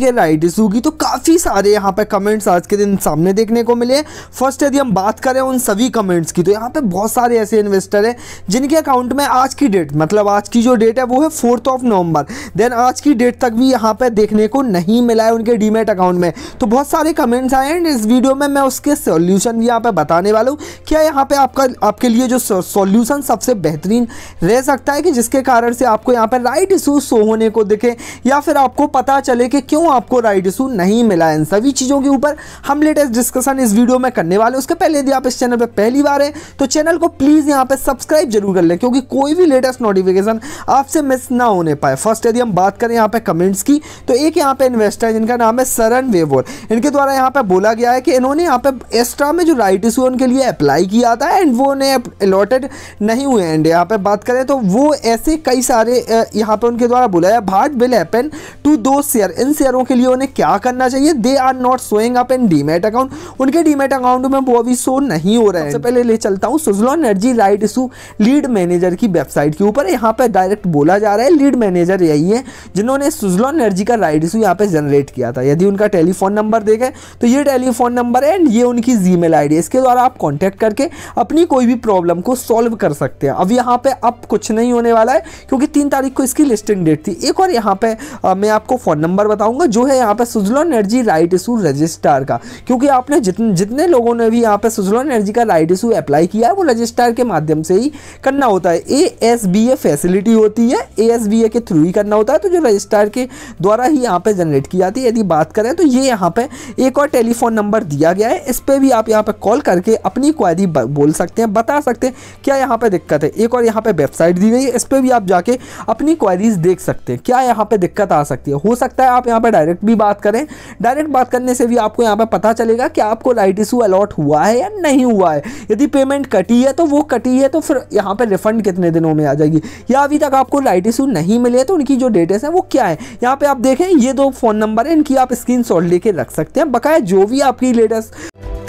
ये राइट की तो काफ़ी सारे यहाँ पे कमेंट्स आज के दिन सामने देखने को मिले फर्स्ट यदि हम बात करें उन सभी कमेंट्स की तो यहाँ पे बहुत सारे ऐसे इन्वेस्टर हैं जिनके अकाउंट में आज की डेट मतलब आज की जो डेट है वो है फोर्थ ऑफ नवंबर देन आज की डेट तक भी यहाँ पे देखने को नहीं मिला है उनके डीमेट अकाउंट में तो बहुत सारे कमेंट्स आए एंड इस वीडियो में मैं उसके सोल्यूशन भी यहाँ पे बताने वाला हूँ क्या यहाँ पे आपका आपके लिए जो सोल्यूशन सबसे बेहतरीन रह सकता है कि जिसके कारण से आपको यहाँ पे राइट इशू शो होने को दिखे या फिर आपको पता चले कि क्यों क्यों आपको राइट इशू नहीं मिला इन सभी चीज़ों के ऊपर हम लेटेस्ट डिस्कशन इस वीडियो में करने वाले उसके पहले यदि आप इस चैनल पर पहली बार हैं तो चैनल को प्लीज़ यहाँ पर सब्सक्राइब जरूर कर लें क्योंकि कोई भी लेटेस्ट नोटिफिकेशन आपसे मिस ना होने पाए फर्स्ट यदि हम बात करें यहाँ पर कमेंट्स की तो एक यहाँ पर इन्वेस्टर है जिनका नाम है सरन वेवोर इनके द्वारा यहाँ पर बोला गया है कि इन्होंने यहाँ पर एक्स्ट्रा में जो राइट इशू है उनके लिए अप्लाई किया था एंड वो उन्हें अलॉटेड नहीं हुए एंड यहाँ पर बात करें तो वो ऐसे कई सारे यहाँ पर उनके द्वारा बोला है भाट विल हैपन टू दो शेयर इन शेयर यूज़रों के लिए उन्हें क्या करना चाहिए they are not showing up in demat account उनके डीमेट अकाउंट में वो अभी शो नहीं हो रहे हैं सबसे पहले ले चलता हूँ Suzlon energy right issue lead manager की वेबसाइट के ऊपर यहाँ पर डायरेक्ट बोला जा रहा है लीड मैनेजर यही है जिन्होंने सुजलॉन एनर्जी का राइट इशू यहाँ पर जनरेट किया था यदि उनका टेलीफोन नंबर देखें तो ये टेलीफोन नंबर है एंड ये उनकी जी मेल इसके द्वारा आप कॉन्टैक्ट करके अपनी कोई भी प्रॉब्लम को सॉल्व कर सकते हैं अब यहाँ पर अब कुछ नहीं होने वाला है क्योंकि तीन तारीख को इसकी लिस्टिंग डेट थी एक और यहाँ पर मैं आपको फ़ोन नंबर बताऊंगा होगा जो है यहाँ पे Suzlon energy right issue register का क्योंकि आपने जितने जितने लोगों ने भी यहाँ पे सुजलॉन एनर्जी का राइट इशू अप्लाई किया है वो रजिस्टर के माध्यम से ही करना होता है A S B A facility होती है ए एस बी ए के थ्रू ही करना होता है तो जो रजिस्टर के द्वारा ही यहाँ पर जनरेट की जाती है यदि बात करें तो ये यहाँ पर एक और टेलीफोन नंबर दिया गया है इस पर भी आप यहाँ पर कॉल करके अपनी क्वायरी बोल सकते हैं बता सकते हैं क्या यहाँ पर दिक्कत है एक और यहाँ पर वेबसाइट दी गई है इस पर भी आप जाके अपनी क्वायरीज देख सकते हैं क्या यहाँ पर दिक्कत आ सकती है हो सकता है आप यहाँ पर डायरेक्ट भी बात करें डायरेक्ट बात करने से भी आपको यहाँ पर पता चलेगा कि आपको लाइट इशू अलॉट हुआ है या नहीं हुआ है यदि पेमेंट कटी है तो वो कटी है तो फिर यहाँ पर रिफंड कितने दिनों में आ जाएगी या अभी तक आपको लाइट इशू नहीं मिले तो उनकी जो डेटेस हैं वो क्या है यहाँ पर आप देखें ये दो फ़ोन नंबर है इनकी आप स्क्रीन लेके रख सकते हैं बकाया जो भी आपकी लेटेस्ट